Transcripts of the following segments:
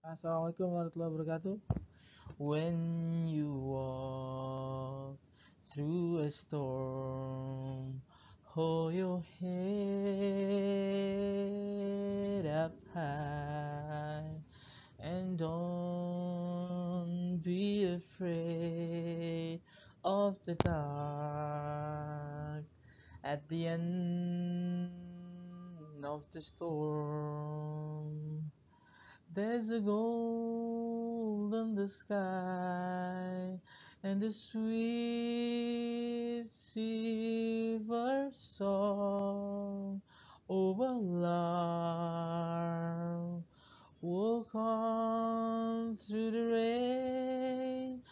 Assalamualaikum warahmatullahi wabarakatuh. When you walk through a storm, hold your head up high and don't be afraid of the dark. At the end of the storm, there's a gold in the sky and a sweet silver song over oh, love. Walk on through the rain,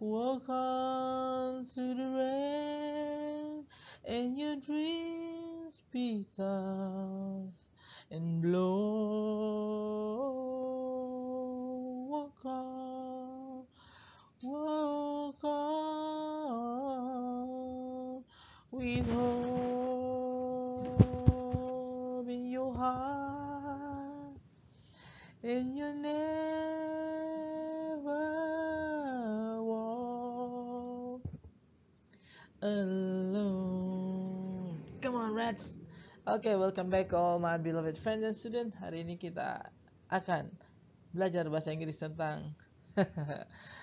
walk on through the rain, and your dreams beat us and blow. Oke, okay, welcome back all my beloved friends and student. Hari ini kita akan belajar bahasa Inggris tentang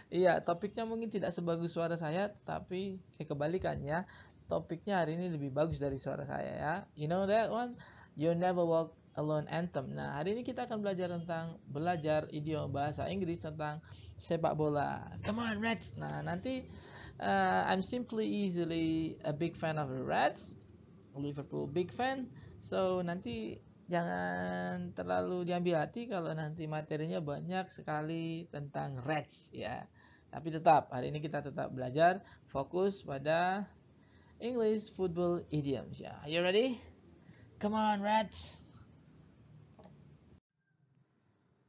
Iya, topiknya mungkin tidak sebagus suara saya, tapi eh kebalikannya, topiknya hari ini lebih bagus dari suara saya ya. You know that one? You never walk alone anthem. Nah, hari ini kita akan belajar tentang belajar idiom bahasa Inggris tentang sepak bola. Come on, Reds. Nah, nanti uh, I'm simply easily a big fan of the Reds Liverpool big fan so nanti jangan terlalu diambil hati kalau nanti materinya banyak sekali tentang Reds ya tapi tetap hari ini kita tetap belajar fokus pada English football idioms ya are you ready come on Reds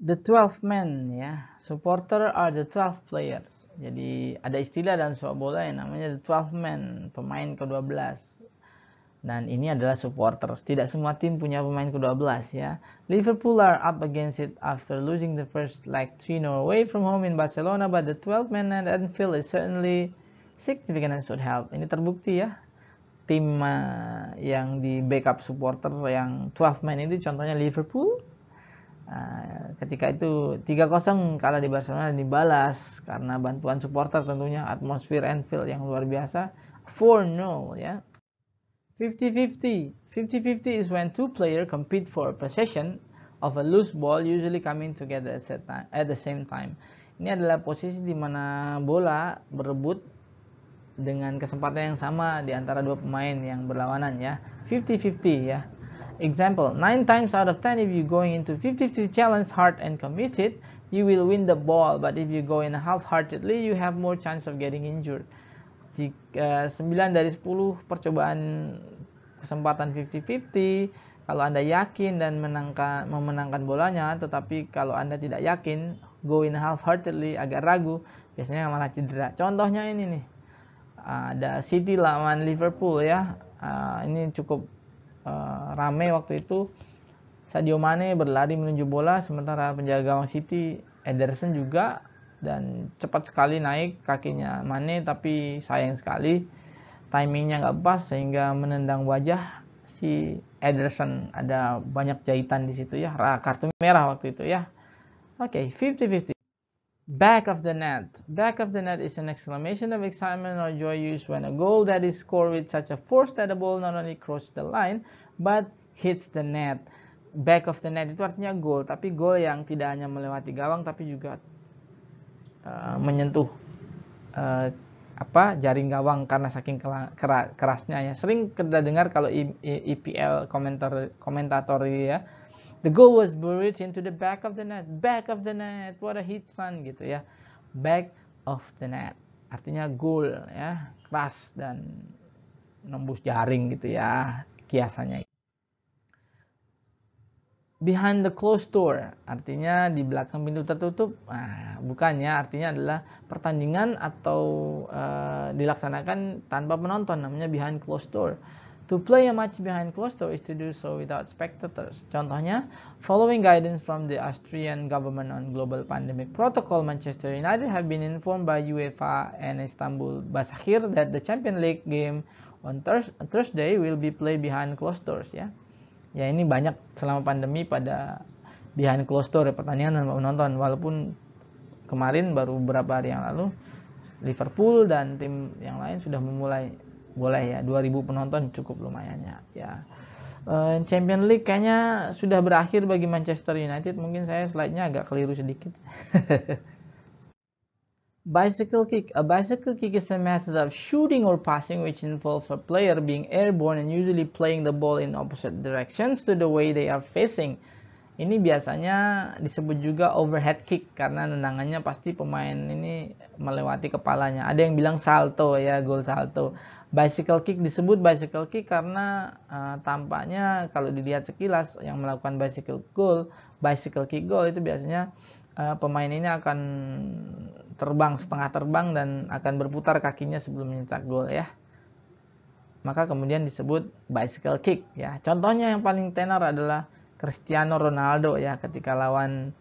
the 12 men ya. Supporter are the 12 players. Jadi ada istilah dalam sepak bola yang namanya the 12 men, pemain ke-12. Dan ini adalah supporter. Tidak semua tim punya pemain ke-12 ya. Liverpool are up against it after losing the first leg 3-0 away from home in Barcelona, but the 12 man at Anfield is certainly significant and should help. Ini terbukti ya. Tim uh, yang di backup supporter yang 12 man itu contohnya Liverpool. Uh, ketika itu 3-0 kalah di Barcelona dibalas karena bantuan supporter tentunya atmosfer Anfield yang luar biasa 4-0 ya 50-50. 50-50 is when two players compete for a possession of a loose ball usually coming together at the same time. Ini adalah posisi di mana bola berebut dengan kesempatan yang sama di antara dua pemain yang berlawanan ya. 50-50 ya. Example, 9 times out of 10 if you going into 50-50 challenge hard and committed, you will win the ball, but if you go in half-heartedly, you have more chance of getting injured. Jika 9 eh, dari 10 percobaan kesempatan 50-50 kalau Anda yakin dan menangkan, memenangkan bolanya tetapi kalau Anda tidak yakin go in half-heartedly agak ragu biasanya malah cedera contohnya ini nih ada City lawan Liverpool ya ah, ini cukup ah, rame waktu itu Sadio Mane berlari menuju bola sementara penjaga gawang City Ederson juga dan cepat sekali naik kakinya Mane tapi sayang sekali timingnya nggak pas sehingga menendang wajah si Ederson ada banyak jahitan di situ ya kartu merah waktu itu ya oke okay, 50-50 back of the net back of the net is an exclamation of excitement or joy used when a goal that is scored with such a force that the ball not only crosses the line but hits the net back of the net itu artinya gol tapi gol yang tidak hanya melewati gawang tapi juga uh, menyentuh uh, apa jaring gawang karena saking kerasnya ya sering kita dengar kalau EPL komentar komentator ya the goal was buried into the back of the net back of the net what a hit son gitu ya back of the net artinya goal ya keras dan nembus jaring gitu ya kiasannya behind the closed door artinya di belakang pintu tertutup nah, bukannya artinya adalah pertandingan atau uh, dilaksanakan tanpa penonton namanya behind closed door To play a match behind closed door is to do so without spectators. Contohnya, following guidance from the Austrian government on global pandemic protocol, Manchester United have been informed by UEFA and Istanbul Basakhir that the Champions League game on Thursday will be played behind closed doors. Ya, ya ini banyak selama pandemi pada behind closed door ya, pertandingan dan penonton walaupun kemarin baru beberapa hari yang lalu Liverpool dan tim yang lain sudah memulai boleh ya 2000 penonton cukup lumayan ya ya eh, Champion League kayaknya sudah berakhir bagi Manchester United mungkin saya slide-nya agak keliru sedikit Bicycle kick. A bicycle kick is a method of shooting or passing which involves a player being airborne and usually playing the ball in opposite directions to the way they are facing. Ini biasanya disebut juga overhead kick karena tendangannya pasti pemain ini melewati kepalanya. Ada yang bilang salto ya, gol salto. Bicycle kick disebut bicycle kick karena uh, tampaknya kalau dilihat sekilas yang melakukan bicycle goal, bicycle kick goal itu biasanya uh, pemain ini akan terbang setengah terbang dan akan berputar kakinya sebelum mencetak gol ya. Maka kemudian disebut bicycle kick ya. Contohnya yang paling tenar adalah Cristiano Ronaldo ya ketika lawan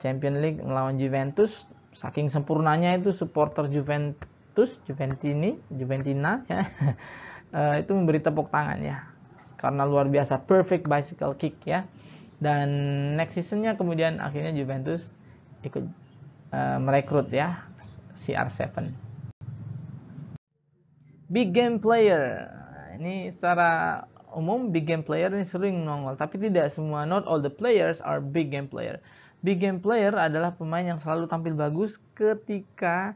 Champions League melawan Juventus saking sempurnanya itu supporter Juventus Juventini Juventina ya eh, itu memberi tepuk tangan ya karena luar biasa perfect bicycle kick ya dan next seasonnya kemudian akhirnya Juventus ikut uh, merekrut ya CR7. Big game player. Ini secara umum big game player ini sering nongol, tapi tidak semua not all the players are big game player. Big game player adalah pemain yang selalu tampil bagus ketika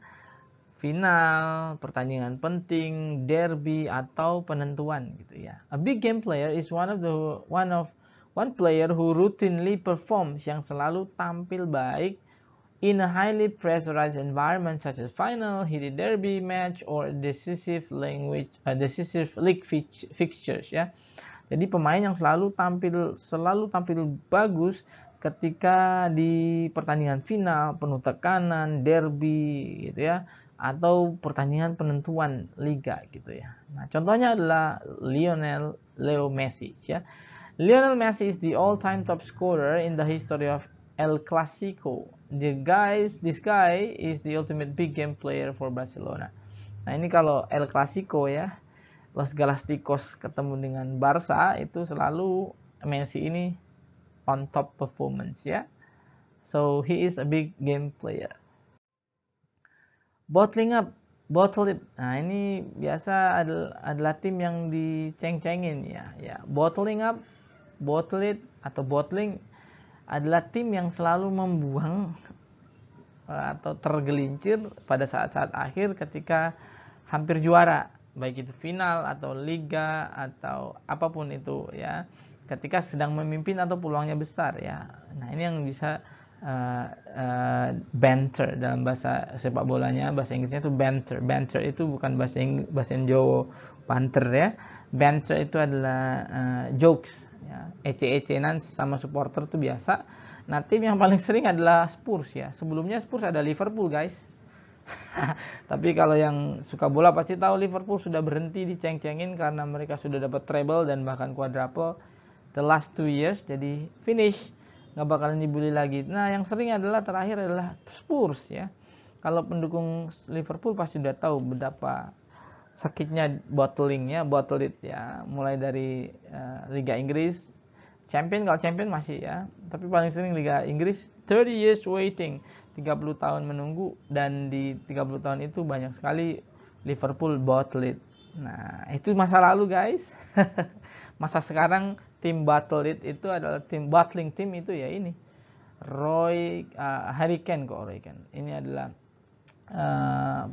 final, pertandingan penting, derby atau penentuan gitu ya. A big game player is one of the one of one player who routinely performs yang selalu tampil baik In a highly pressurized environment such as final, heated derby match, or decisive language, uh, decisive league fixtures ya. Jadi pemain yang selalu tampil selalu tampil bagus ketika di pertandingan final, penuh tekanan, derby gitu ya atau pertandingan penentuan liga gitu ya. Nah, contohnya adalah Lionel Leo Messi ya. Lionel Messi is the all-time top scorer in the history of El Clasico. The guys, this guy is the ultimate big game player for Barcelona. Nah ini kalau El Clasico ya, Los Galacticos ketemu dengan Barca itu selalu Messi ini on top performance ya. So he is a big game player. Bottling up, bottle it. Nah ini biasa adalah, adalah tim yang diceng-cengin ya. Ya bottling up, bottle it atau bottling adalah tim yang selalu membuang eh, atau tergelincir pada saat-saat akhir ketika hampir juara baik itu final atau liga atau apapun itu ya ketika sedang memimpin atau peluangnya besar ya nah ini yang bisa uh, banter dalam bahasa sepak bolanya bahasa Inggrisnya itu banter banter itu bukan bahasa Ing bahasa Jawa banter ya banter itu adalah uh, jokes ya. ece sama supporter itu biasa nah tim yang paling sering adalah Spurs ya sebelumnya Spurs ada Liverpool guys tapi kalau yang suka bola pasti tahu Liverpool sudah berhenti diceng-cengin karena mereka sudah dapat treble dan bahkan quadruple the last two years jadi finish nggak bakalan dibully lagi. Nah, yang sering adalah terakhir adalah Spurs ya. Kalau pendukung Liverpool pasti sudah tahu betapa sakitnya bottlingnya, bottle it ya. Mulai dari uh, Liga Inggris, Champion kalau Champion masih ya, tapi paling sering Liga Inggris 30 years waiting, 30 tahun menunggu dan di 30 tahun itu banyak sekali Liverpool bottle it. Nah, itu masa lalu guys. masa sekarang tim battle it itu adalah tim battling tim itu ya ini Roy uh, Hurricane kok Roy kan ini adalah uh,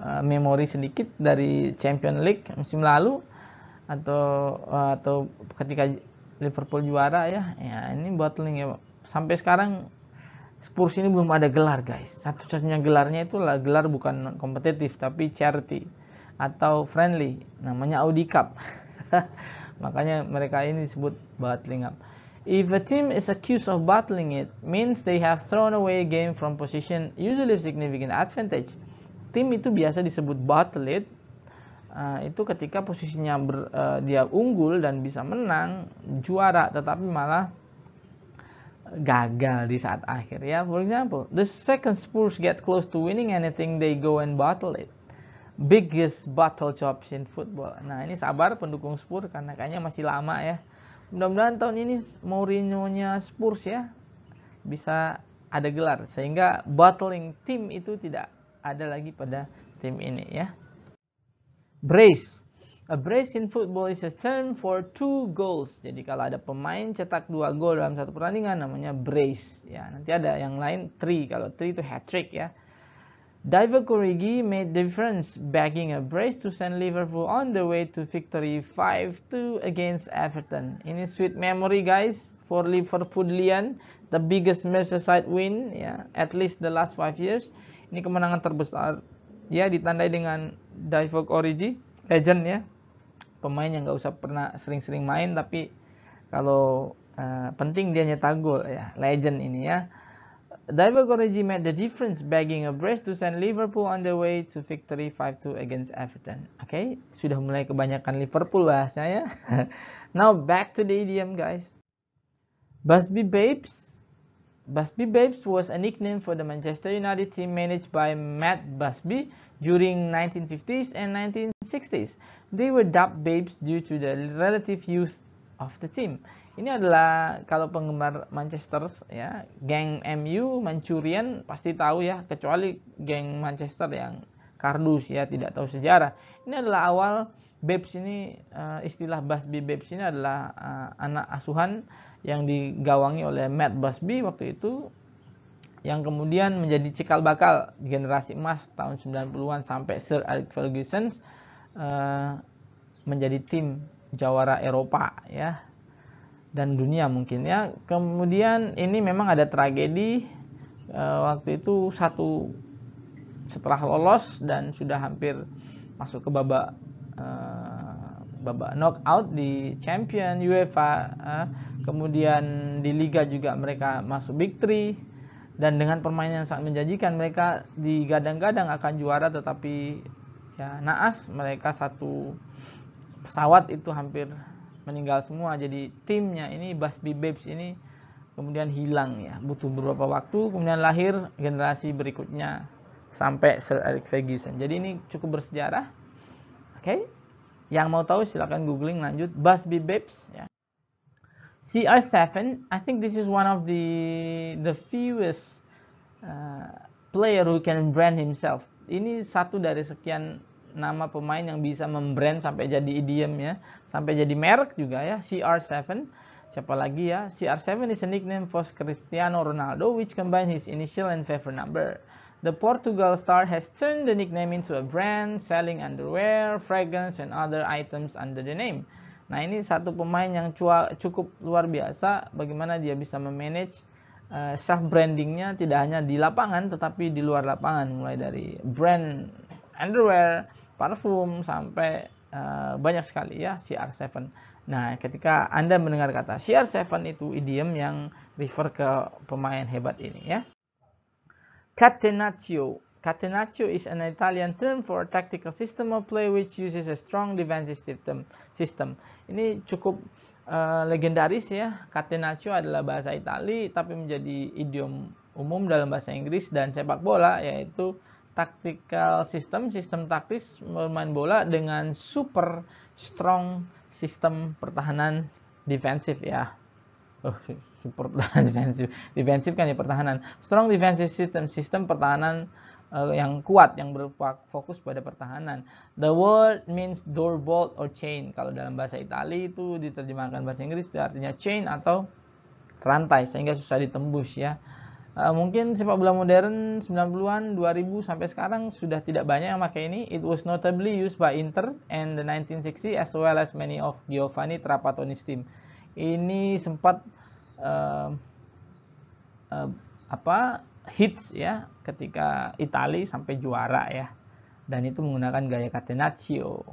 uh, memori sedikit dari Champion League musim lalu atau uh, atau ketika Liverpool juara ya ya ini battling ya sampai sekarang Spurs ini belum ada gelar guys satu-satunya gelarnya itu lah gelar bukan kompetitif tapi charity atau friendly namanya Audi Cup Makanya mereka ini disebut battling up. If a team is accused of battling it, means they have thrown away a game from position usually significant advantage. Tim itu biasa disebut battle it. Uh, itu ketika posisinya ber, uh, dia unggul dan bisa menang juara, tetapi malah gagal di saat akhir ya. For example, the second Spurs get close to winning anything, they go and battle it biggest battle jobs in football. Nah ini sabar pendukung Spurs karena kayaknya masih lama ya. Mudah-mudahan tahun ini Mourinho-nya Spurs ya bisa ada gelar sehingga battling tim itu tidak ada lagi pada tim ini ya. Brace. A brace in football is a term for two goals. Jadi kalau ada pemain cetak dua gol dalam satu pertandingan namanya brace. Ya nanti ada yang lain three. Kalau three itu hat trick ya. Diver Origi made difference, bagging a brace to send Liverpool on the way to victory 5-2 against Everton. Ini sweet memory guys for Liverpoolian, the biggest Merseyside win ya, yeah, at least the last five years. Ini kemenangan terbesar ya yeah, ditandai dengan Diver Origi, legend ya. Yeah. Pemain yang nggak usah pernah sering-sering main tapi kalau uh, penting dia nyetak gol ya, legend ini ya. Divock made the difference bagging a brace to send Liverpool on the way to victory 5-2 against Everton. okay? sudah mulai kebanyakan Liverpool bahasnya ya. Now back to the idiom guys. Busby Babes Busby Babes was a nickname for the Manchester United team managed by Matt Busby during 1950s and 1960s. They were dubbed Babes due to the relative youth of the team. ini adalah kalau penggemar Manchester ya, geng MU, Manchurian pasti tahu ya, kecuali geng Manchester yang kardus ya, tidak tahu sejarah. Ini adalah awal Babes ini uh, istilah Busby Babes ini adalah uh, anak asuhan yang digawangi oleh Matt Busby waktu itu yang kemudian menjadi cikal bakal generasi emas tahun 90-an sampai Sir Alex Ferguson uh, menjadi tim jawara Eropa ya dan dunia mungkin ya. Kemudian ini memang ada tragedi e, waktu itu satu setelah lolos dan sudah hampir masuk ke babak e, babak knockout di Champion UEFA. E, kemudian di liga juga mereka masuk big three dan dengan permainan yang sangat menjanjikan mereka digadang-gadang akan juara tetapi ya naas mereka satu pesawat itu hampir meninggal semua jadi timnya ini Basbi Babes ini kemudian hilang ya butuh beberapa waktu kemudian lahir generasi berikutnya sampai Sir Eric Ferguson jadi ini cukup bersejarah oke okay? yang mau tahu silahkan googling lanjut Busby Babes ya CR7 I think this is one of the the fewest uh, player who can brand himself ini satu dari sekian nama pemain yang bisa membrand sampai jadi idiom ya, sampai jadi merek juga ya, CR7. Siapa lagi ya? CR7 is a nickname for Cristiano Ronaldo which combine his initial and favorite number. The Portugal star has turned the nickname into a brand, selling underwear, fragrance, and other items under the name. Nah ini satu pemain yang cukup luar biasa bagaimana dia bisa memanage uh, self brandingnya tidak hanya di lapangan tetapi di luar lapangan mulai dari brand underwear, parfum sampai uh, banyak sekali ya CR7. Nah, ketika Anda mendengar kata CR7 itu idiom yang refer ke pemain hebat ini ya. Catenaccio. Catenaccio is an Italian term for a tactical system of play which uses a strong defensive system. system. Ini cukup uh, legendaris ya. Catenaccio adalah bahasa Italia tapi menjadi idiom umum dalam bahasa Inggris dan sepak bola yaitu tactical system, sistem taktis bermain bola dengan super strong sistem pertahanan defensif ya. Oh, super pertahanan defensif. Defensif kan ya pertahanan. Strong defensive system, sistem pertahanan uh, yang kuat yang berfokus pada pertahanan. The word means door bolt or chain. Kalau dalam bahasa Itali itu diterjemahkan bahasa Inggris artinya chain atau rantai sehingga susah ditembus ya. Eh, mungkin sepak bola modern 90-an 2000 sampai sekarang sudah tidak banyak yang pakai ini it was notably used by Inter and the 1960 s as well as many of Giovanni Trapattoni's team ini sempat uh, uh, apa hits ya ketika Italia sampai juara ya dan itu menggunakan gaya catenaccio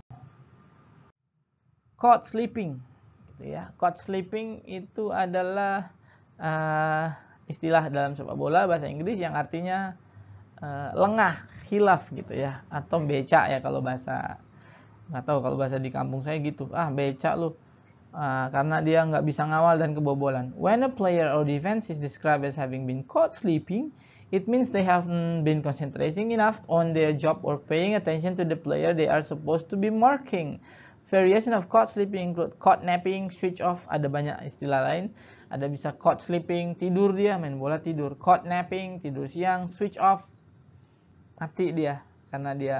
caught sleeping gitu ya caught sleeping itu adalah uh, istilah dalam sepak bola bahasa Inggris yang artinya uh, lengah, hilaf gitu ya, atau beca ya kalau bahasa nggak tahu kalau bahasa di kampung saya gitu. Ah beca lu. Uh, karena dia nggak bisa ngawal dan kebobolan. When a player or defense is described as having been caught sleeping, it means they haven't been concentrating enough on their job or paying attention to the player they are supposed to be marking. Variation of caught sleeping include caught napping, switch off, ada banyak istilah lain ada bisa caught sleeping tidur dia main bola tidur caught napping tidur siang switch off mati dia karena dia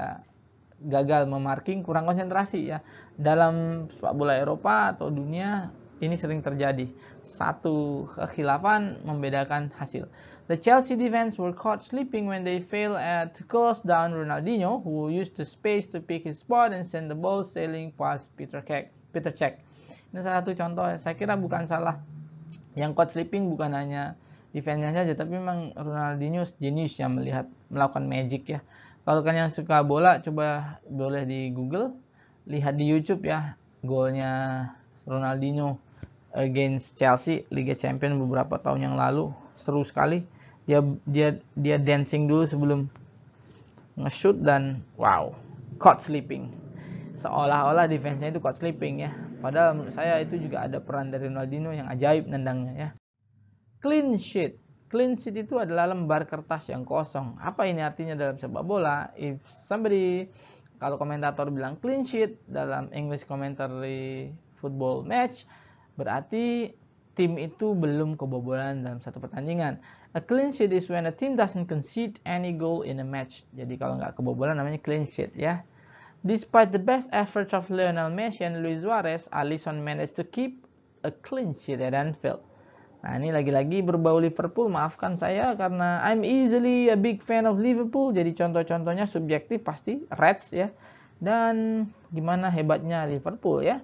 gagal memarking kurang konsentrasi ya dalam sepak bola Eropa atau dunia ini sering terjadi satu kekhilafan membedakan hasil The Chelsea defense were caught sleeping when they failed at to close down Ronaldinho, who used the space to pick his spot and send the ball sailing past Peter Cech. Peter Cech. Ini salah satu contoh. Saya kira bukan salah yang caught sleeping bukan hanya defense-nya saja tapi memang Ronaldinho jenius yang melihat melakukan magic ya kalau kalian suka bola coba boleh di Google lihat di YouTube ya golnya Ronaldinho against Chelsea Liga Champions beberapa tahun yang lalu seru sekali dia dia dia dancing dulu sebelum nge-shoot dan wow caught sleeping seolah-olah defense-nya itu caught sleeping ya Padahal menurut saya itu juga ada peran dari Ronaldinho yang ajaib nendangnya ya. Clean sheet. Clean sheet itu adalah lembar kertas yang kosong. Apa ini artinya dalam sepak bola? If somebody kalau komentator bilang clean sheet dalam English commentary football match berarti tim itu belum kebobolan dalam satu pertandingan. A clean sheet is when a team doesn't concede any goal in a match. Jadi kalau nggak kebobolan namanya clean sheet ya. Despite the best efforts of Lionel Messi and Luis Suarez, Alisson managed to keep a clean sheet at Anfield. Nah ini lagi-lagi berbau Liverpool, maafkan saya karena I'm easily a big fan of Liverpool. Jadi contoh-contohnya subjektif pasti Reds ya. Dan gimana hebatnya Liverpool ya.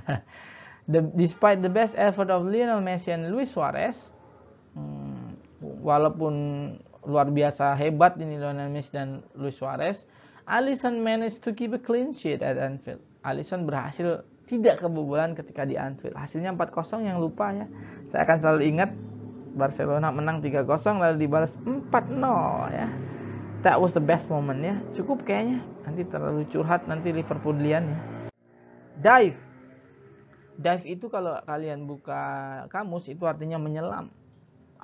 the, despite the best effort of Lionel Messi and Luis Suarez, hmm, walaupun luar biasa hebat ini Lionel Messi dan Luis Suarez, Alisson managed to keep a clean sheet at Anfield. Alisson berhasil tidak kebobolan ketika di Anfield. Hasilnya 4-0 yang lupa ya. Saya akan selalu ingat Barcelona menang 3-0 lalu dibalas 4-0 ya. That was the best moment ya. Cukup kayaknya. Nanti terlalu curhat nanti Liverpoolian ya. Dive. Dive itu kalau kalian buka kamus itu artinya menyelam.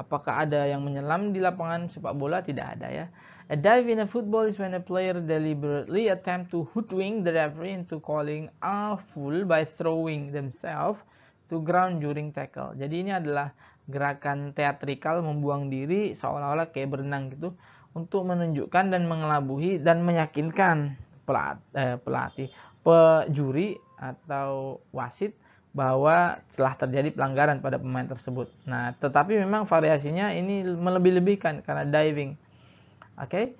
Apakah ada yang menyelam di lapangan sepak bola? Tidak ada ya. A dive in a football is when a player deliberately attempt to hoodwink the referee into calling a full by throwing themselves to ground during tackle. Jadi ini adalah gerakan teatrikal membuang diri seolah-olah kayak berenang gitu untuk menunjukkan dan mengelabuhi dan meyakinkan pelat, eh, pelatih, pejuri atau wasit bahwa telah terjadi pelanggaran pada pemain tersebut. Nah, tetapi memang variasinya ini melebih-lebihkan karena diving Okay?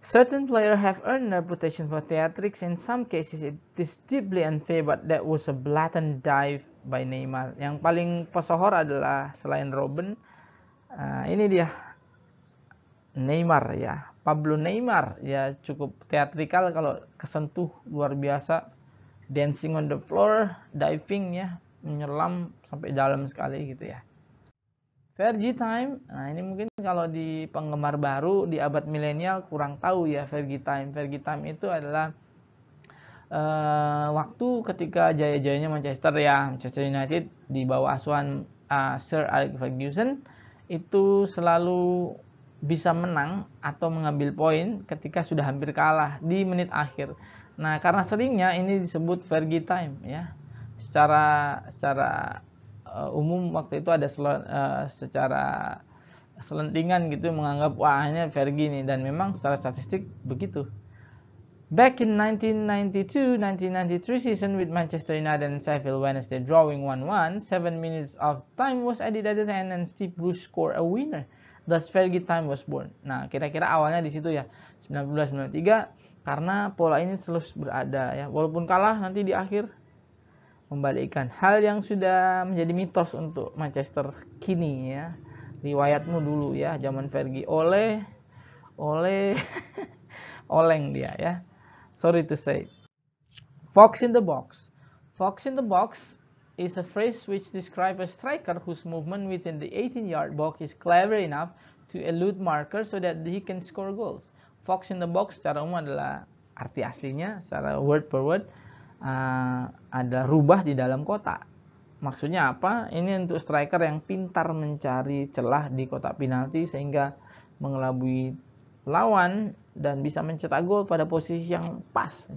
Certain players have earned a reputation for theatrics. In some cases, it is deeply unfair, but that was a blatant dive by Neymar. Yang paling pesohor adalah selain Robin, uh, ini dia Neymar ya. Pablo Neymar ya cukup teatrikal kalau kesentuh luar biasa. Dancing on the floor, diving ya, menyelam sampai dalam sekali gitu ya. Fergie Time. Nah, ini mungkin kalau di penggemar baru di abad milenial kurang tahu ya Fergie Time. Fergie Time itu adalah uh, waktu ketika jaya-jayanya Manchester ya, Manchester United di bawah asuhan uh, Sir Alex Ferguson itu selalu bisa menang atau mengambil poin ketika sudah hampir kalah di menit akhir. Nah, karena seringnya ini disebut Fergie Time ya. Secara secara Eh, umum waktu itu ada sel, uh, eh, secara selentingan gitu menganggap wah hanya Fergie nih dan memang secara statistik begitu. Back in 1992-1993 season with Manchester United and Sheffield Wednesday drawing 1-1, 7 minutes of time was added at the end and Steve Bruce scored a winner. Thus Fergie time was born. Nah, kira-kira awalnya di situ ya 1993 karena pola ini terus berada ya. Walaupun kalah nanti di akhir membalikkan hal yang sudah menjadi mitos untuk Manchester kini ya riwayatmu dulu ya zaman Fergie oleh oleh oleng dia ya sorry to say fox in the box fox in the box is a phrase which describe a striker whose movement within the 18 yard box is clever enough to elude markers so that he can score goals fox in the box secara umum adalah arti aslinya secara word per word Eh, ada rubah di dalam kotak. Maksudnya apa? Ini untuk striker yang pintar mencari celah di kotak penalti sehingga mengelabui lawan dan bisa mencetak gol pada posisi yang pas.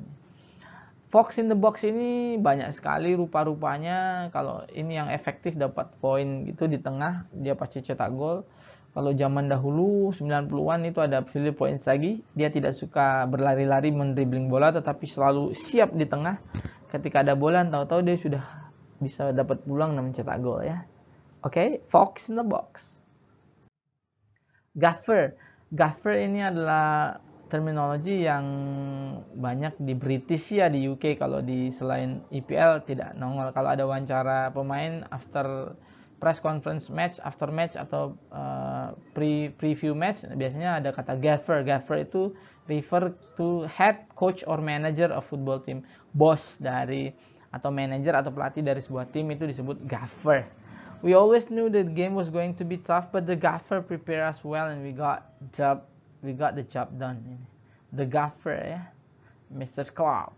Fox in the box ini banyak sekali rupa-rupanya kalau ini yang efektif dapat poin gitu di tengah dia pasti cetak gol kalau zaman dahulu 90-an itu ada Filippo Inzaghi, dia tidak suka berlari-lari mendribbling bola tetapi selalu siap di tengah ketika ada bola tahu-tahu dia sudah bisa dapat pulang dan mencetak gol ya. Oke, okay? Fox in the box. Gaffer. Gaffer ini adalah terminologi yang banyak di British ya di UK kalau di selain EPL tidak nongol kalau ada wawancara pemain after press conference match after match atau uh, pre preview match biasanya ada kata gaffer gaffer itu refer to head coach or manager of football team bos dari atau manager atau pelatih dari sebuah tim itu disebut gaffer we always knew that game was going to be tough but the gaffer prepared us well and we got job we got the job done the gaffer ya eh, Mr. Klopp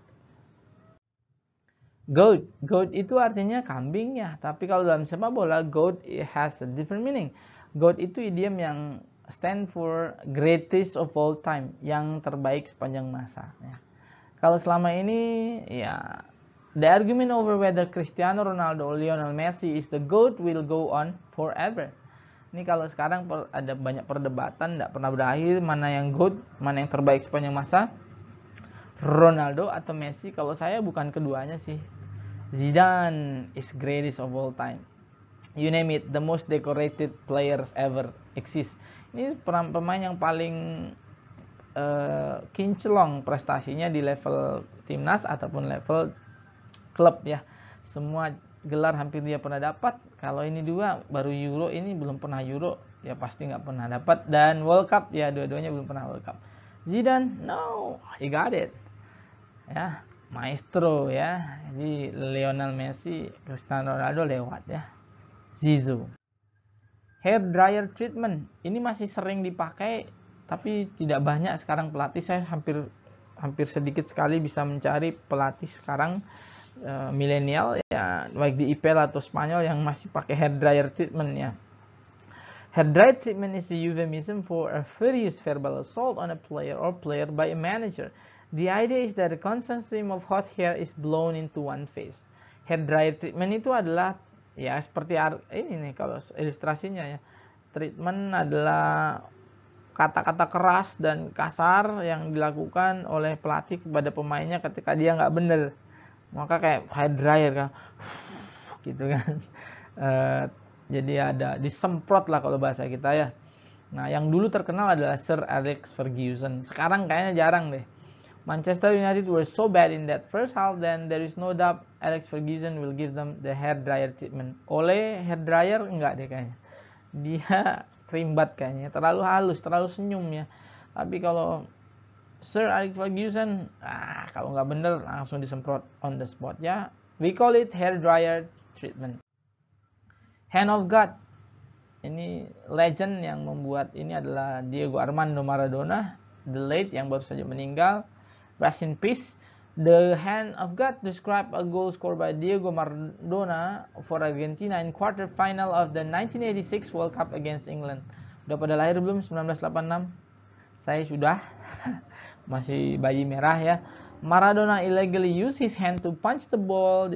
goat. Goat itu artinya kambing ya, tapi kalau dalam sepak bola goat it has a different meaning. Goat itu idiom yang stand for greatest of all time, yang terbaik sepanjang masa. Ya. Kalau selama ini ya the argument over whether Cristiano Ronaldo or Lionel Messi is the goat will go on forever. Ini kalau sekarang ada banyak perdebatan, tidak pernah berakhir mana yang good, mana yang terbaik sepanjang masa. Ronaldo atau Messi, kalau saya bukan keduanya sih. Zidane is greatest of all time. You name it, the most decorated players ever exist. Ini pemain yang paling uh, kinclong prestasinya di level timnas ataupun level klub ya. Semua gelar hampir dia pernah dapat. Kalau ini dua baru Euro ini belum pernah Euro ya pasti nggak pernah dapat dan World Cup ya dua-duanya belum pernah World Cup. Zidane, no, he got it. Ya, maestro ya. Jadi Lionel Messi, Cristiano Ronaldo lewat ya. Zizou. Hair dryer treatment ini masih sering dipakai tapi tidak banyak sekarang pelatih saya hampir hampir sedikit sekali bisa mencari pelatih sekarang uh, milenial ya baik di IPL atau Spanyol yang masih pakai hair dryer treatment ya. Hair dryer treatment is a euphemism for a furious verbal assault on a player or player by a manager. The idea is that the constant stream of hot hair is blown into one face. Hair dryer treatment itu adalah ya seperti ini nih kalau ilustrasinya ya. Treatment adalah kata-kata keras dan kasar yang dilakukan oleh pelatih kepada pemainnya ketika dia nggak bener maka kayak hair dryer kan gitu kan e, jadi ada disemprot lah kalau bahasa kita ya nah yang dulu terkenal adalah Sir Alex Ferguson sekarang kayaknya jarang deh Manchester United were so bad in that first half, then there is no doubt Alex Ferguson will give them the hair dryer treatment. Oleh hair dryer enggak deh kayaknya. Dia kerimbat kayaknya, terlalu halus, terlalu senyum ya. Tapi kalau Sir Alex Ferguson, ah kalau nggak bener langsung disemprot on the spot ya. We call it hair dryer treatment. Hand of God. Ini legend yang membuat ini adalah Diego Armando Maradona, the late yang baru saja meninggal Rest in peace. The Hand of God described a goal scored by Diego Maradona for Argentina in quarter final of the 1986 World Cup against England. Udah pada lahir belum 1986? Saya sudah. Masih bayi merah ya. Maradona illegally used his hand to punch the ball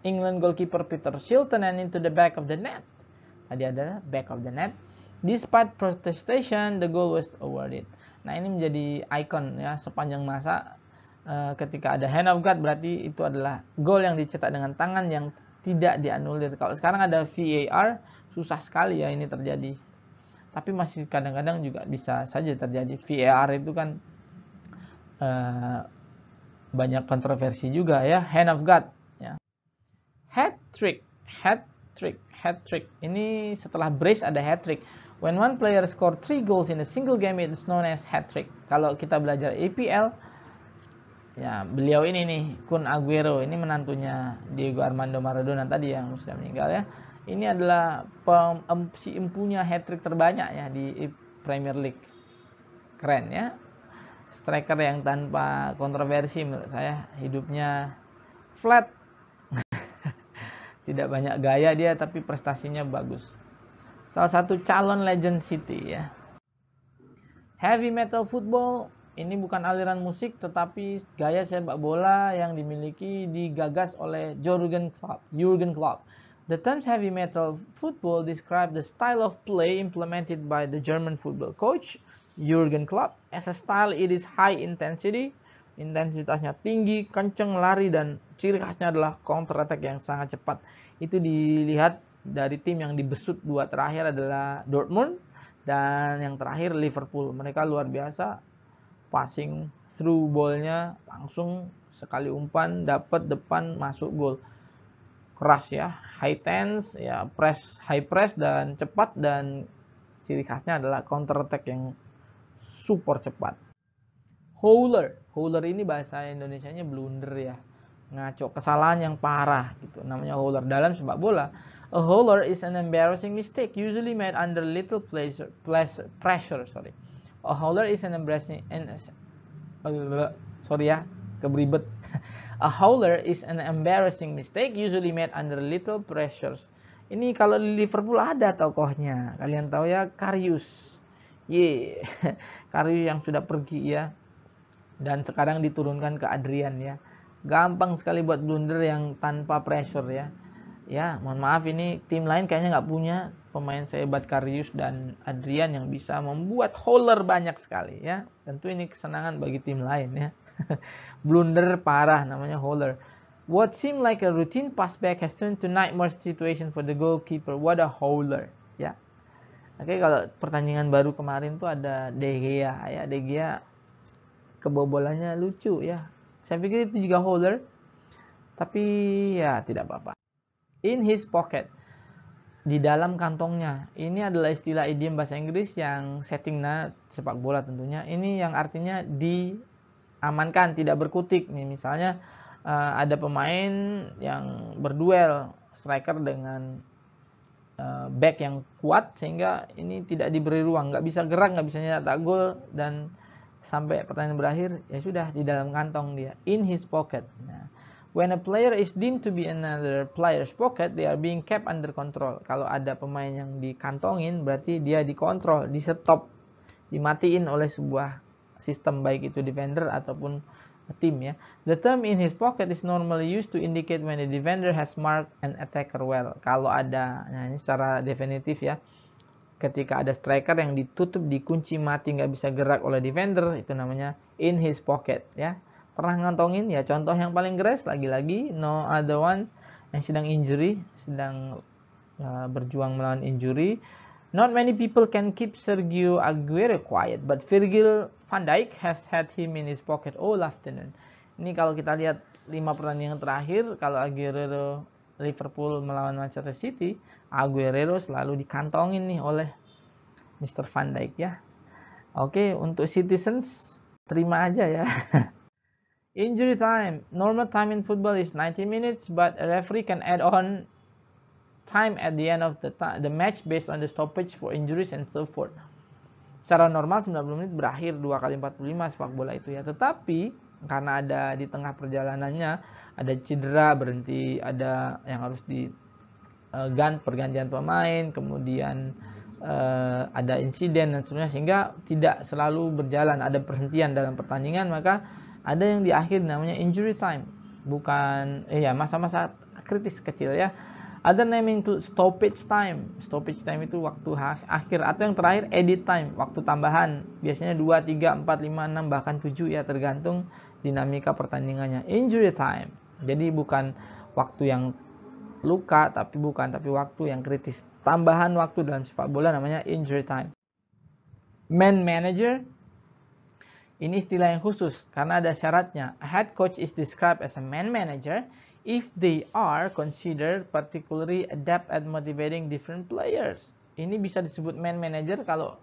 England goalkeeper Peter Shilton and into the back of the net. Tadi ada back of the net. Despite protestation, the goal was awarded. Nah ini menjadi ikon ya sepanjang masa eh, ketika ada hand of God berarti itu adalah gol yang dicetak dengan tangan yang tidak dianulir. Kalau sekarang ada VAR susah sekali ya ini terjadi. Tapi masih kadang-kadang juga bisa saja terjadi VAR itu kan e, banyak kontroversi juga ya hand of God ya. Hat trick, hat trick, hat trick. Ini setelah brace ada hat trick. When one player score three goals in a single game, it is known as hat trick. Kalau kita belajar APL, ya beliau ini nih Kun Aguero ini menantunya Diego Armando Maradona tadi yang sudah meninggal ya. Ini adalah pem, em, si empunya hat trick terbanyak ya di Premier League. Keren ya. Striker yang tanpa kontroversi menurut saya hidupnya flat. Tidak banyak gaya dia tapi prestasinya bagus salah satu calon legend City ya. Heavy metal football ini bukan aliran musik tetapi gaya sepak bola yang dimiliki digagas oleh Jurgen Klopp. Jurgen Klopp. The terms heavy metal football describe the style of play implemented by the German football coach Jurgen Klopp. As a style it is high intensity, intensitasnya tinggi, kenceng, lari dan ciri khasnya adalah counter attack yang sangat cepat. Itu dilihat dari tim yang dibesut dua terakhir adalah Dortmund dan yang terakhir Liverpool. Mereka luar biasa passing through ballnya langsung sekali umpan dapat depan masuk gol. Keras ya, high tense ya, press high press dan cepat dan ciri khasnya adalah counter attack yang super cepat. Howler, howler ini bahasa Indonesianya blunder ya ngaco kesalahan yang parah gitu namanya howler dalam sepak bola A holler is an embarrassing mistake usually made under little pleasure, pleasure pressure. Sorry. A holler is an embarrassing and sorry ya, keberibet. A holler is an embarrassing mistake usually made under little pressures. Ini kalau di Liverpool ada tokohnya. Kalian tahu ya Karius. Ye, yeah. Karius yang sudah pergi ya. Dan sekarang diturunkan ke Adrian ya. Gampang sekali buat blunder yang tanpa pressure ya ya mohon maaf ini tim lain kayaknya nggak punya pemain sehebat Karius dan Adrian yang bisa membuat holer banyak sekali ya tentu ini kesenangan bagi tim lain ya blunder parah namanya holer what seemed like a routine pass back has turned to nightmare situation for the goalkeeper what a holer ya oke okay, kalau pertandingan baru kemarin tuh ada De Gea ya De Gea kebobolannya lucu ya saya pikir itu juga holer tapi ya tidak apa-apa in his pocket di dalam kantongnya. Ini adalah istilah idiom bahasa Inggris yang settingnya sepak bola tentunya. Ini yang artinya diamankan, tidak berkutik. Nih misalnya eh, ada pemain yang berduel striker dengan eh, back yang kuat sehingga ini tidak diberi ruang, nggak bisa gerak, nggak bisa nyetak gol dan sampai pertandingan berakhir ya sudah di dalam kantong dia in his pocket. Nah, When a player is deemed to be another player's pocket, they are being kept under control. Kalau ada pemain yang dikantongin, berarti dia dikontrol, di stop, dimatiin oleh sebuah sistem baik itu defender ataupun tim ya. The term in his pocket is normally used to indicate when the defender has marked an attacker well. Kalau ada, nah ini secara definitif ya. Ketika ada striker yang ditutup, dikunci mati, nggak bisa gerak oleh defender, itu namanya in his pocket ya pernah ngantongin ya contoh yang paling grace lagi-lagi no other ones yang sedang injury sedang uh, berjuang melawan injury Not many people can keep Sergio Aguero quiet, but Virgil van Dijk has had him in his pocket all afternoon. Ini kalau kita lihat lima pertandingan terakhir, kalau Aguero Liverpool melawan Manchester City, Aguero selalu dikantongin nih oleh Mr. Van Dijk ya. Oke, untuk citizens terima aja ya. Injury time. Normal time in football is 90 minutes, but a referee can add on time at the end of the, time, the match based on the stoppage for injuries and so forth. Secara normal 90 menit berakhir 2 kali 45 sepak bola itu ya. Tetapi karena ada di tengah perjalanannya ada cedera berhenti, ada yang harus di uh, gan pergantian pemain, kemudian uh, ada insiden dan seterusnya sehingga tidak selalu berjalan, ada perhentian dalam pertandingan maka ada yang di akhir namanya injury time bukan eh ya masa-masa kritis kecil ya ada naming to stoppage time stoppage time itu waktu akhir atau yang terakhir edit time waktu tambahan biasanya 2 3 4 5 6 bahkan 7 ya tergantung dinamika pertandingannya injury time jadi bukan waktu yang luka tapi bukan tapi waktu yang kritis tambahan waktu dalam sepak bola namanya injury time man manager ini istilah yang khusus karena ada syaratnya. A head coach is described as a man manager if they are considered particularly adept at motivating different players. Ini bisa disebut man manager kalau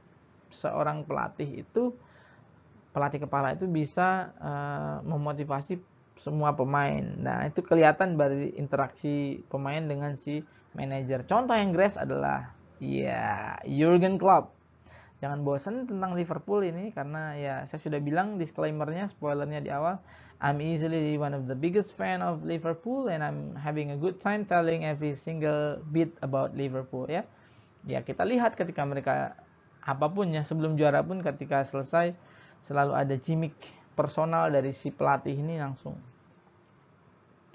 seorang pelatih itu pelatih kepala itu bisa uh, memotivasi semua pemain. Nah, itu kelihatan dari interaksi pemain dengan si manajer. Contoh yang grace adalah ya yeah, Jurgen Klopp jangan bosen tentang Liverpool ini karena ya saya sudah bilang disclaimernya spoilernya di awal I'm easily one of the biggest fan of Liverpool and I'm having a good time telling every single bit about Liverpool ya ya kita lihat ketika mereka apapun ya sebelum juara pun ketika selesai selalu ada gimmick personal dari si pelatih ini langsung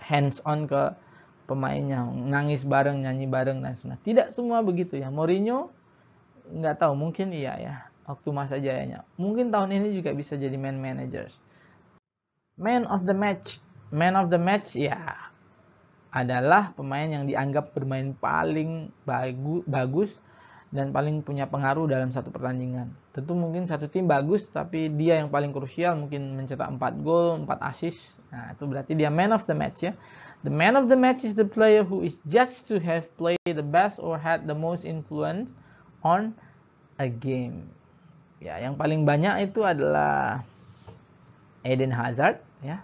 hands on ke pemainnya nangis bareng nyanyi bareng dan sebagainya tidak semua begitu ya Mourinho nggak tahu mungkin iya ya waktu masa jayanya mungkin tahun ini juga bisa jadi man managers man of the match man of the match ya adalah pemain yang dianggap bermain paling bagu bagus dan paling punya pengaruh dalam satu pertandingan tentu mungkin satu tim bagus tapi dia yang paling krusial mungkin mencetak 4 gol 4 asis nah itu berarti dia man of the match ya the man of the match is the player who is judged to have played the best or had the most influence on a game. Ya, yang paling banyak itu adalah Eden Hazard ya.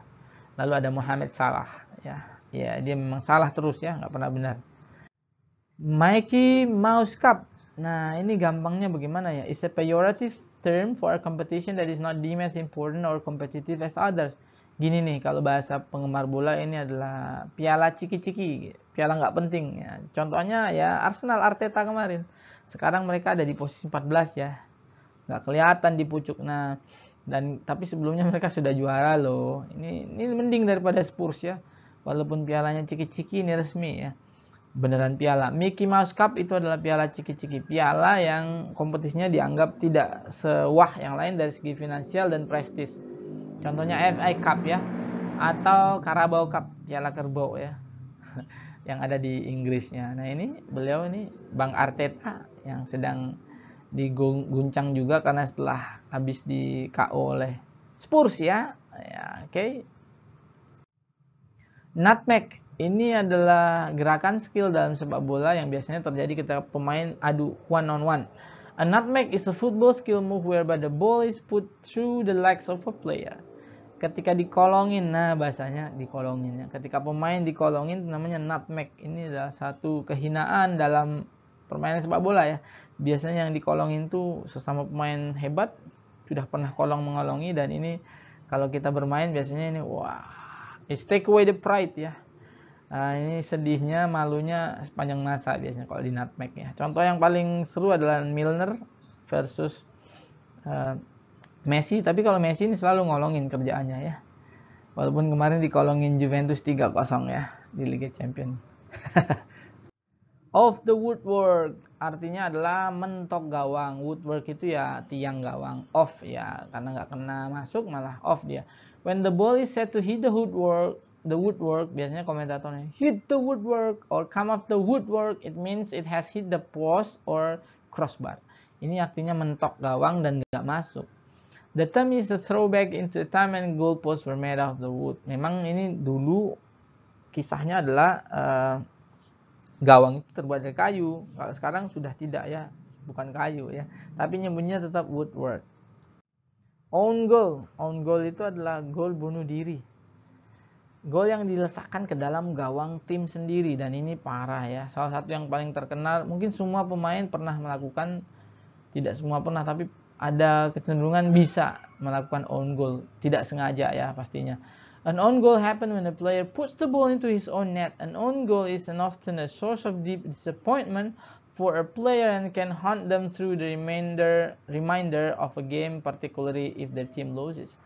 Lalu ada Muhammad Salah ya. Ya, dia memang salah terus ya, nggak pernah benar. Mikey Mouse Cup. Nah, ini gampangnya bagaimana ya? Is a pejorative term for a competition that is not deemed as important or competitive as others. Gini nih, kalau bahasa penggemar bola ini adalah piala ciki-ciki, piala nggak penting. Ya. Contohnya ya Arsenal Arteta kemarin sekarang mereka ada di posisi 14 ya nggak kelihatan di pucuk nah dan tapi sebelumnya mereka sudah juara loh ini ini mending daripada Spurs ya walaupun pialanya ciki-ciki ini resmi ya beneran piala Mickey Mouse Cup itu adalah piala ciki-ciki piala yang kompetisinya dianggap tidak sewah yang lain dari segi finansial dan prestis contohnya FA Cup ya atau Carabao Cup piala kerbau ya yang ada di Inggrisnya nah ini beliau ini Bang Arteta yang sedang diguncang juga karena setelah habis di KO oleh Spurs ya. ya Oke. Okay. Nutmeg ini adalah gerakan skill dalam sepak bola yang biasanya terjadi ketika pemain adu one on one. A nutmeg is a football skill move whereby the ball is put through the legs of a player. Ketika dikolongin, nah bahasanya dikolongin ya. Ketika pemain dikolongin namanya nutmeg. Ini adalah satu kehinaan dalam permainan sepak bola ya biasanya yang dikolongin tuh sesama pemain hebat sudah pernah kolong mengolongi dan ini kalau kita bermain biasanya ini wah it's take away the pride ya Nah, ini sedihnya, malunya sepanjang masa biasanya kalau di nutmeg ya. Contoh yang paling seru adalah Milner versus uh, Messi. Tapi kalau Messi ini selalu ngolongin kerjaannya ya. Walaupun kemarin dikolongin Juventus 3-0 ya di Liga Champions. of the woodwork artinya adalah mentok gawang woodwork itu ya tiang gawang off ya karena nggak kena masuk malah off dia when the ball is set to hit the woodwork the woodwork biasanya komentatornya hit the woodwork or come off the woodwork it means it has hit the post or crossbar ini artinya mentok gawang dan nggak masuk the term is a throwback into the time when goalposts were made of the wood memang ini dulu kisahnya adalah eh, gawang itu terbuat dari kayu. Kalau sekarang sudah tidak ya, bukan kayu ya. Tapi nyebutnya tetap woodwork. Own goal. Own goal itu adalah goal bunuh diri. Gol yang dilesakkan ke dalam gawang tim sendiri dan ini parah ya. Salah satu yang paling terkenal, mungkin semua pemain pernah melakukan tidak semua pernah tapi ada kecenderungan bisa melakukan own goal, tidak sengaja ya pastinya. An own goal happens when a player puts the ball into his own net. An own goal is an often a source of deep disappointment for a player and can haunt them through the remainder reminder of a game, particularly if their team loses.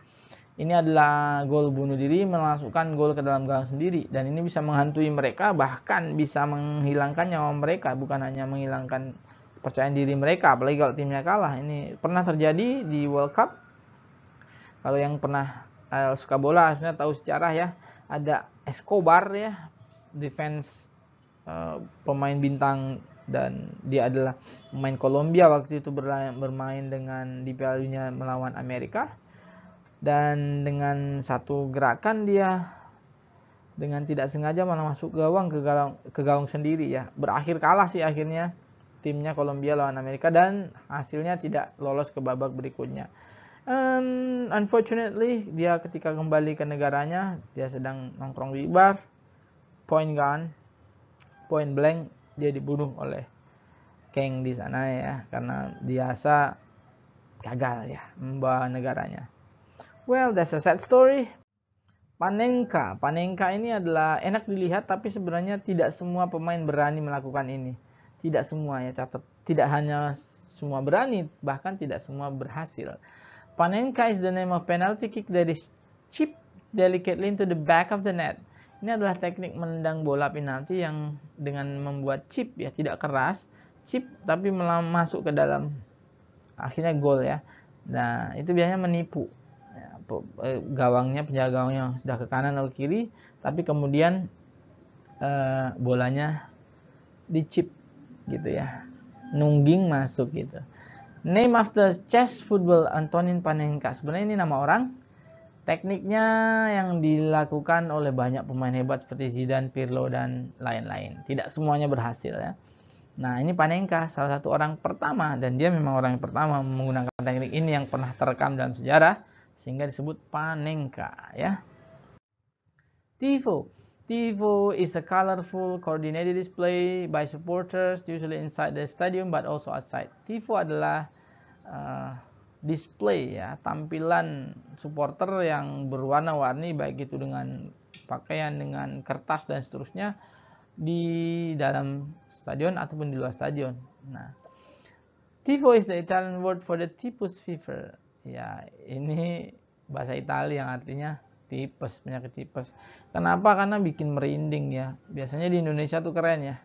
Ini adalah gol bunuh diri melasukkan gol ke dalam gawang sendiri dan ini bisa menghantui mereka bahkan bisa menghilangkan nyawa mereka bukan hanya menghilangkan kepercayaan diri mereka apalagi kalau timnya kalah ini pernah terjadi di World Cup kalau yang pernah uh, suka bola harusnya tahu sejarah ya ada Escobar ya defense uh, pemain bintang dan dia adalah pemain Kolombia waktu itu bermain dengan di Piala Dunia melawan Amerika dan dengan satu gerakan dia dengan tidak sengaja malah masuk gawang ke gawang ke gawang sendiri ya berakhir kalah sih akhirnya timnya Kolombia lawan Amerika dan hasilnya tidak lolos ke babak berikutnya Um, unfortunately, dia ketika kembali ke negaranya, dia sedang nongkrong di bar. Point gun, point blank, dia dibunuh oleh Kang di sana ya, karena biasa gagal ya membawa negaranya. Well, that's a sad story. Panenka, Panenka ini adalah enak dilihat, tapi sebenarnya tidak semua pemain berani melakukan ini. Tidak semua ya, catat. Tidak hanya semua berani, bahkan tidak semua berhasil. Panenka is the name of penalty kick that is chipped delicately into the back of the net. Ini adalah teknik menendang bola penalti yang dengan membuat chip ya tidak keras, chip tapi masuk ke dalam akhirnya gol ya. Nah itu biasanya menipu ya, eh, gawangnya penjaga gawangnya sudah ke kanan atau ke kiri, tapi kemudian eh, bolanya dicip gitu ya, nungging masuk gitu. Name after chess football Antonin Panenka. Sebenarnya ini nama orang. Tekniknya yang dilakukan oleh banyak pemain hebat seperti Zidane, Pirlo, dan lain-lain. Tidak semuanya berhasil ya. Nah ini Panenka salah satu orang pertama dan dia memang orang yang pertama menggunakan teknik ini yang pernah terekam dalam sejarah sehingga disebut Panenka ya. Tifo. TiVo is a colorful coordinated display by supporters usually inside the stadium but also outside. TiVo adalah uh, display ya, tampilan supporter yang berwarna-warni baik itu dengan pakaian dengan kertas dan seterusnya di dalam stadion ataupun di luar stadion. Nah, tifo is the Italian word for the typhus fever. Ya, ini bahasa Italia yang artinya tipes penyakit tipes kenapa karena bikin merinding ya biasanya di Indonesia tuh keren ya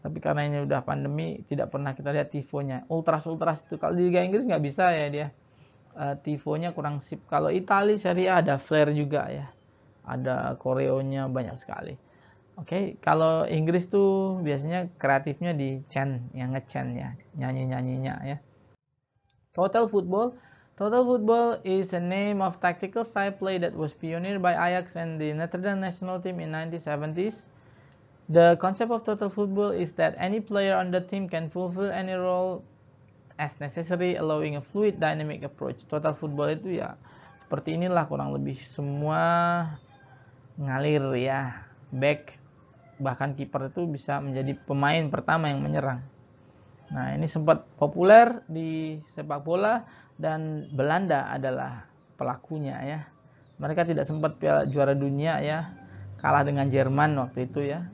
tapi karena ini udah pandemi tidak pernah kita lihat tifonya ultras ultras itu kalau di Liga Inggris nggak bisa ya dia E, tifonya kurang sip kalau Italia Serie ada flare juga ya ada koreonya banyak sekali oke okay? kalau Inggris tuh biasanya kreatifnya di chant yang ngechant ya nyanyi nyanyinya ya total football Total football is a name of tactical style play that was pioneered by Ajax and the Netherlands national team in 1970s. The concept of total football is that any player on the team can fulfill any role as necessary, allowing a fluid dynamic approach. Total football itu ya seperti inilah kurang lebih semua ngalir ya. Back bahkan kiper itu bisa menjadi pemain pertama yang menyerang. Nah, ini sempat populer di sepak bola dan Belanda adalah pelakunya ya. Mereka tidak sempat piala juara dunia ya, kalah dengan Jerman waktu itu ya.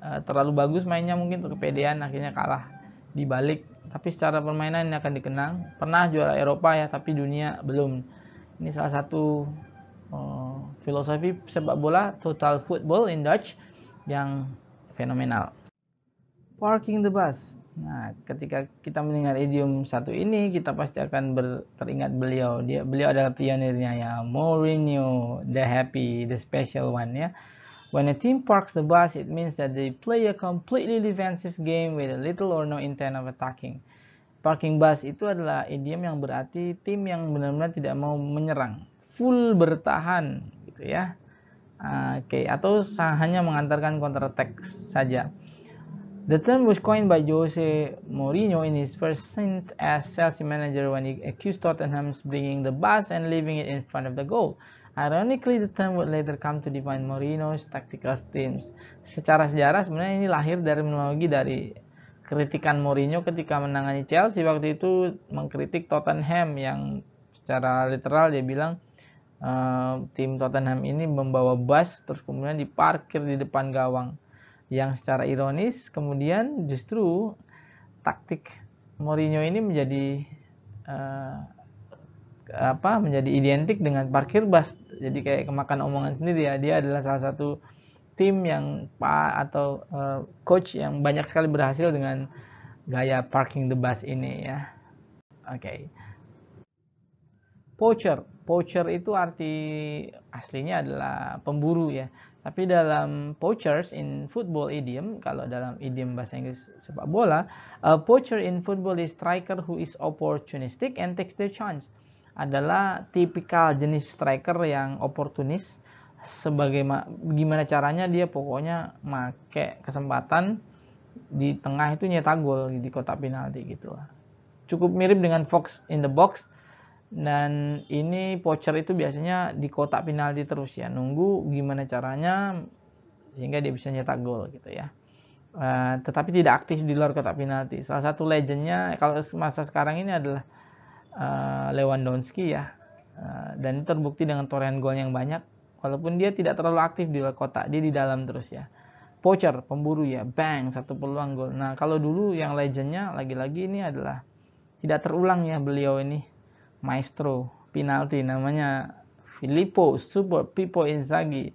Eh, terlalu bagus mainnya mungkin kepedean akhirnya kalah di balik. Tapi secara permainan ini akan dikenang. Pernah juara Eropa ya, tapi dunia belum. Ini salah satu oh, filosofi sepak bola total football in Dutch yang fenomenal. Parking the bus Nah, ketika kita mendengar idiom satu ini, kita pasti akan ber, teringat beliau. Dia beliau adalah pionirnya ya, Mourinho, the happy, the special one ya. When a team parks the bus, it means that they play a completely defensive game with a little or no intent of attacking. Parking bus itu adalah idiom yang berarti tim yang benar-benar tidak mau menyerang, full bertahan gitu ya. Ah, oke, okay. atau hanya mengantarkan counter attack saja. The term was coined by Jose Mourinho in his first stint as Chelsea manager when he accused Tottenham's bringing the bus and leaving it in front of the goal. Ironically, the term would later come to define Mourinho's tactical teams. Secara sejarah sebenarnya ini lahir dari menologi dari kritikan Mourinho ketika menangani Chelsea waktu itu mengkritik Tottenham yang secara literal dia bilang e, tim Tottenham ini membawa bus terus kemudian diparkir di depan gawang yang secara ironis kemudian justru taktik Mourinho ini menjadi uh, apa menjadi identik dengan parkir bus jadi kayak kemakan omongan sendiri ya dia adalah salah satu tim yang pak atau uh, coach yang banyak sekali berhasil dengan gaya parking the bus ini ya oke okay. poacher poacher itu arti aslinya adalah pemburu ya tapi dalam poachers in football idiom, kalau dalam idiom bahasa Inggris sepak bola, a poacher in football is striker who is opportunistic and takes their chance. Adalah tipikal jenis striker yang oportunis, sebagaimana gimana caranya dia pokoknya make kesempatan di tengah itu nyetak gol di kotak penalti gitu lah. Cukup mirip dengan Fox in the box dan ini voucher itu biasanya di kotak penalti terus ya nunggu gimana caranya sehingga dia bisa nyetak gol gitu ya uh, tetapi tidak aktif di luar kotak penalti salah satu legendnya kalau masa sekarang ini adalah uh, Lewandowski ya uh, dan terbukti dengan torehan gol yang banyak walaupun dia tidak terlalu aktif di luar kotak dia di dalam terus ya voucher pemburu ya bang satu peluang gol nah kalau dulu yang legendnya lagi-lagi ini adalah tidak terulang ya beliau ini maestro penalti namanya Filippo Super Pippo Inzaghi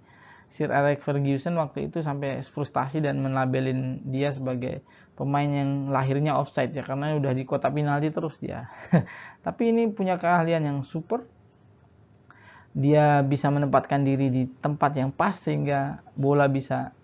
Sir Alex Ferguson waktu itu sampai frustasi dan menabelin dia sebagai pemain yang lahirnya offside ya karena udah di kota penalti terus dia. Tapi ini punya keahlian yang super. Dia bisa menempatkan diri di tempat yang pas sehingga bola bisa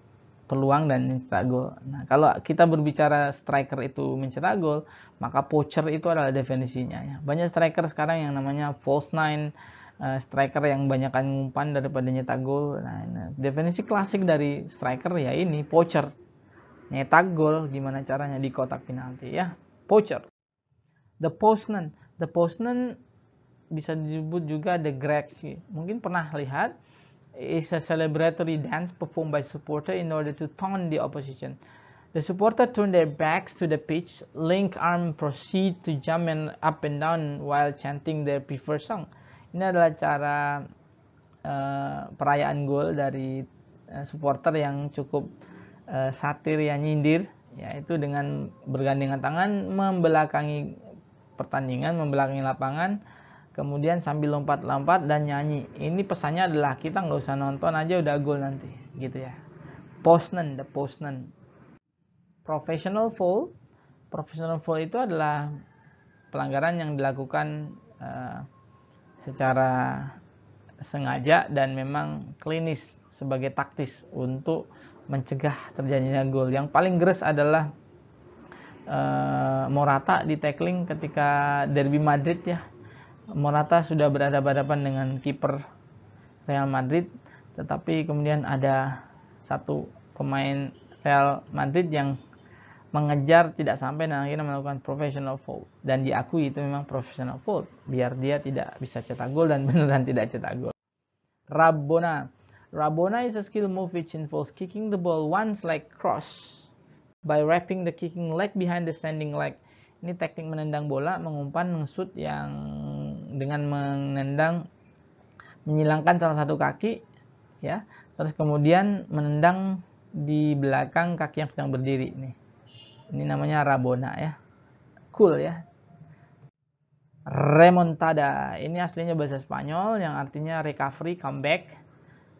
peluang dan mencetak gol. Nah, kalau kita berbicara striker itu mencetak gol, maka poacher itu adalah definisinya. Ya. Banyak striker sekarang yang namanya false nine, uh, striker yang banyakkan ngumpan daripada nyetak gol. Nah, nah, definisi klasik dari striker ya ini poacher. Nyetak gol gimana caranya di kotak penalti ya. Poacher. The postman, the postman bisa disebut juga the Greg. Mungkin pernah lihat is a celebratory dance performed by supporter in order to taunt the opposition. The supporter turn their backs to the pitch, link arm proceed to jump and up and down while chanting their preferred song. Ini adalah cara uh, perayaan gol dari uh, supporter yang cukup uh, satir yang nyindir, yaitu dengan bergandengan tangan membelakangi pertandingan, membelakangi lapangan kemudian sambil lompat-lompat dan nyanyi. Ini pesannya adalah kita nggak usah nonton aja udah gol nanti, gitu ya. Postman, the Postman. Professional foul, professional foul itu adalah pelanggaran yang dilakukan uh, secara sengaja dan memang klinis sebagai taktis untuk mencegah terjadinya gol. Yang paling geres adalah uh, Morata di tackling ketika Derby Madrid ya Morata sudah berada berhadapan dengan kiper Real Madrid, tetapi kemudian ada satu pemain Real Madrid yang mengejar tidak sampai dan akhirnya melakukan professional foul dan diakui itu memang professional foul biar dia tidak bisa cetak gol dan beneran tidak cetak gol. Rabona Rabona is a skill move which involves kicking the ball once like cross by wrapping the kicking leg behind the standing leg. Ini teknik menendang bola mengumpan ngesut yang dengan menendang menyilangkan salah satu kaki ya terus kemudian menendang di belakang kaki yang sedang berdiri nih ini namanya rabona ya cool ya remontada ini aslinya bahasa Spanyol yang artinya recovery comeback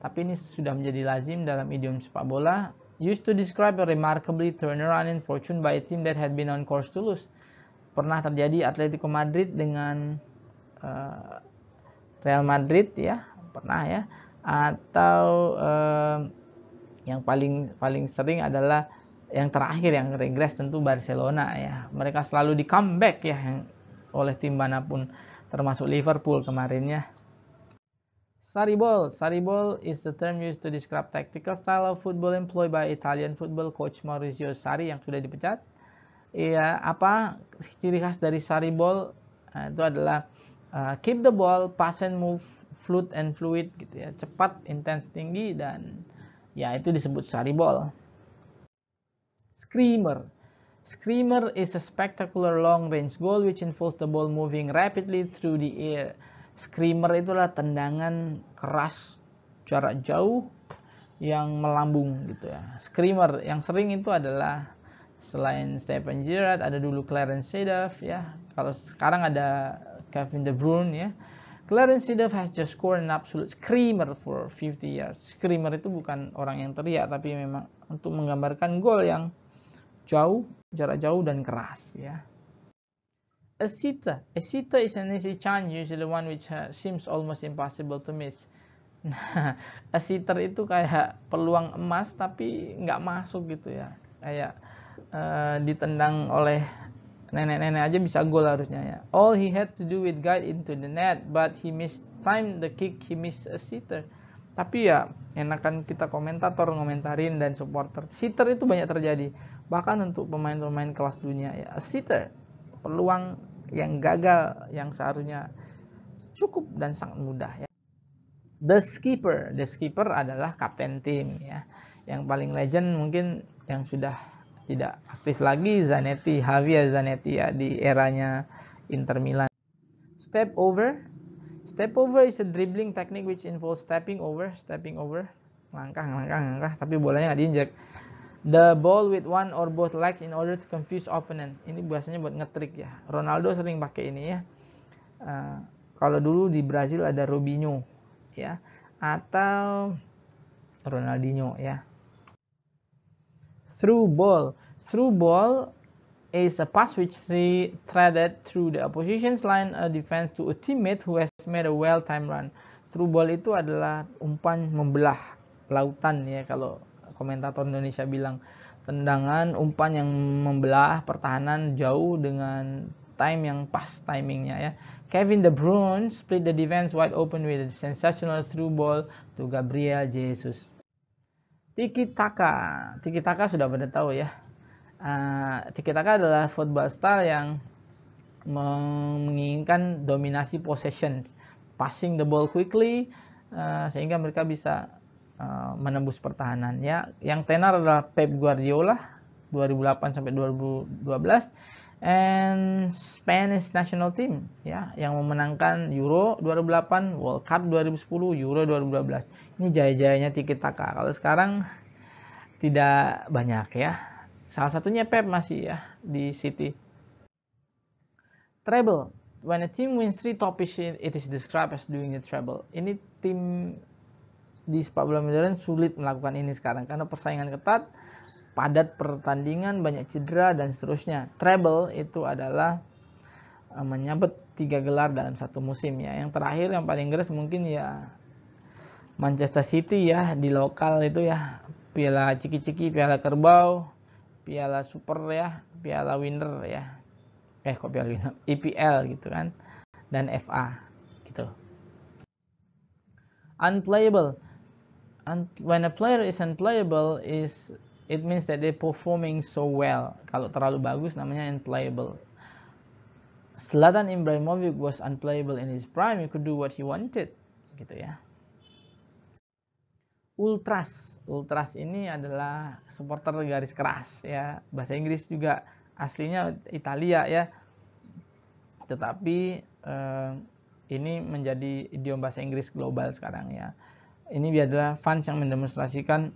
tapi ini sudah menjadi lazim dalam idiom sepak bola used to describe a remarkably turnaround in fortune by a team that had been on course to lose pernah terjadi Atletico Madrid dengan Eh, Real Madrid ya pernah ya atau eh, yang paling paling sering adalah yang terakhir yang regres tentu Barcelona ya mereka selalu di comeback ya yang oleh tim manapun termasuk Liverpool kemarinnya Saribol Saribol is the term used to describe tactical style of football employed by Italian football coach Maurizio Sarri yang sudah dipecat. Iya, apa ciri khas dari Saribol eh, itu adalah uh, keep the ball, pass and move, fluid and fluid gitu ya, cepat, intens, tinggi dan ya itu disebut sari ball. Screamer. Screamer is a spectacular long range goal which involves the ball moving rapidly through the air. Screamer itulah tendangan keras jarak jauh yang melambung gitu ya. Screamer yang sering itu adalah selain Stephen Gerrard ada dulu Clarence Seedorf ya. Kalau sekarang ada Kevin De Bruyne ya. Clarence Seedorf has just scored an absolute screamer for 50 yards. Screamer itu bukan orang yang teriak tapi memang untuk menggambarkan gol yang jauh, jarak jauh dan keras ya. A sitter. A sitter is an easy chance, usually one which uh, seems almost impossible to miss. Nah, a sitter itu kayak peluang emas tapi nggak masuk gitu ya. Kayak uh, ditendang oleh nenek-nenek aja bisa gol harusnya ya. All he had to do with guide into the net, but he missed time the kick, he missed a sitter. Tapi ya enakan kita komentator ngomentarin dan supporter. Sitter itu banyak terjadi, bahkan untuk pemain-pemain kelas dunia ya. A sitter, peluang yang gagal yang seharusnya cukup dan sangat mudah ya. The skipper, the skipper adalah kapten tim ya. Yang paling legend mungkin yang sudah tidak aktif lagi Zanetti, Javier Zanetti ya, di eranya Inter Milan. Step over. Step over is a dribbling technique which involves stepping over, stepping over, langkah, langkah, langkah, tapi bolanya nggak diinjak. The ball with one or both legs in order to confuse opponent. Ini biasanya buat ngetrik ya. Ronaldo sering pakai ini ya. Uh, kalau dulu di Brazil ada Robinho ya, atau Ronaldinho ya Through ball. Through ball is a pass which three threaded through the opposition's line of defense to a teammate who has made a well time run. Through ball itu adalah umpan membelah lautan ya kalau komentator Indonesia bilang tendangan umpan yang membelah pertahanan jauh dengan time yang pas timingnya ya. Kevin De Bruyne split the defense wide open with a sensational through ball to Gabriel Jesus. Tiki Taka. Tiki Taka sudah pada tahu ya. Uh, eh, Tiki Taka adalah football style yang menginginkan dominasi possession, passing the ball quickly uh, sehingga mereka bisa uh, menembus pertahanan ya. Yang tenar adalah Pep Guardiola 2008 sampai 2012 and Spanish national team ya yang memenangkan Euro 2008, World Cup 2010, Euro 2012. Ini jaya-jayanya Tiki Taka. Kalau sekarang tidak banyak ya. Salah satunya Pep masih ya di City. Treble. When a team wins three topics, it is described as doing the treble. Ini tim di sepak bola modern sulit melakukan ini sekarang karena persaingan ketat padat pertandingan, banyak cedera dan seterusnya. Treble itu adalah eh, menyabet tiga gelar dalam satu musim ya. Yang terakhir yang paling geres mungkin ya Manchester City ya di lokal itu ya Piala Ciki-Ciki, Piala Kerbau, Piala Super ya, Piala Winner ya. Eh kok Piala Winner? EPL gitu kan. Dan FA gitu. Unplayable. And when a player is unplayable is It means that they performing so well. Kalau terlalu bagus namanya unplayable. Selatan Ibrahimovic was unplayable in his prime. He could do what he wanted. Gitu ya. Ultras. Ultras ini adalah supporter garis keras ya. Bahasa Inggris juga aslinya Italia ya. Tetapi eh, ini menjadi idiom bahasa Inggris global sekarang ya. Ini adalah fans yang mendemonstrasikan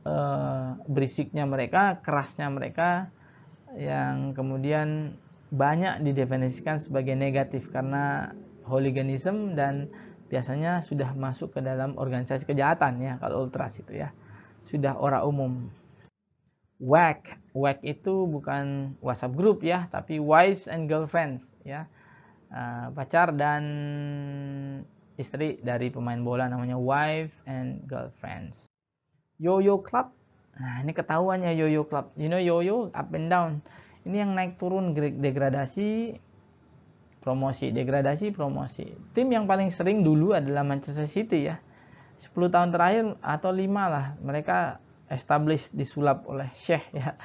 Eh, berisiknya mereka, kerasnya mereka yang kemudian banyak didefinisikan sebagai negatif karena hooliganism dan biasanya sudah masuk ke dalam organisasi kejahatan ya kalau ultras itu ya. Sudah ora umum. Wack wack itu bukan WhatsApp group ya, tapi wives and girlfriends ya. Eh, pacar dan istri dari pemain bola namanya wife and girlfriends. Yoyo Club. Nah, ini ketahuannya Yoyo Club. You know Yoyo up and down. Ini yang naik turun degradasi, promosi, degradasi, promosi. Tim yang paling sering dulu adalah Manchester City ya. 10 tahun terakhir atau lima lah mereka establish disulap oleh Syekh ya,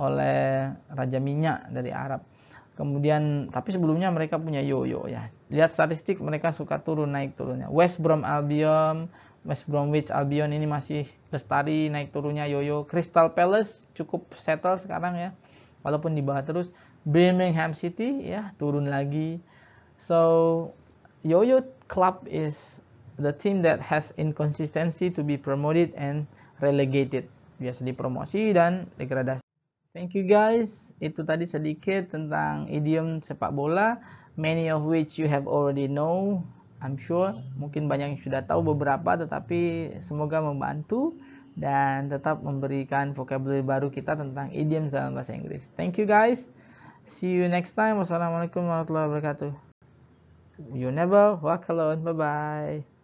oleh Raja Minyak dari Arab. Kemudian tapi sebelumnya mereka punya yoyo ya. Lihat statistik mereka suka turun naik turunnya. West Brom Albion, West Bromwich Albion ini masih lestari naik turunnya yoyo. Crystal Palace cukup settle sekarang ya. Walaupun dibahas terus. Birmingham City ya turun lagi. So yoyo club is the team that has inconsistency to be promoted and relegated. Biasa dipromosi dan degradasi. Thank you guys. Itu tadi sedikit tentang idiom sepak bola many of which you have already know I'm sure mungkin banyak yang sudah tahu beberapa tetapi semoga membantu dan tetap memberikan vocabulary baru kita tentang idioms dalam bahasa Inggris. Thank you guys. See you next time. Wassalamualaikum warahmatullahi wabarakatuh. You never walk alone. Bye bye.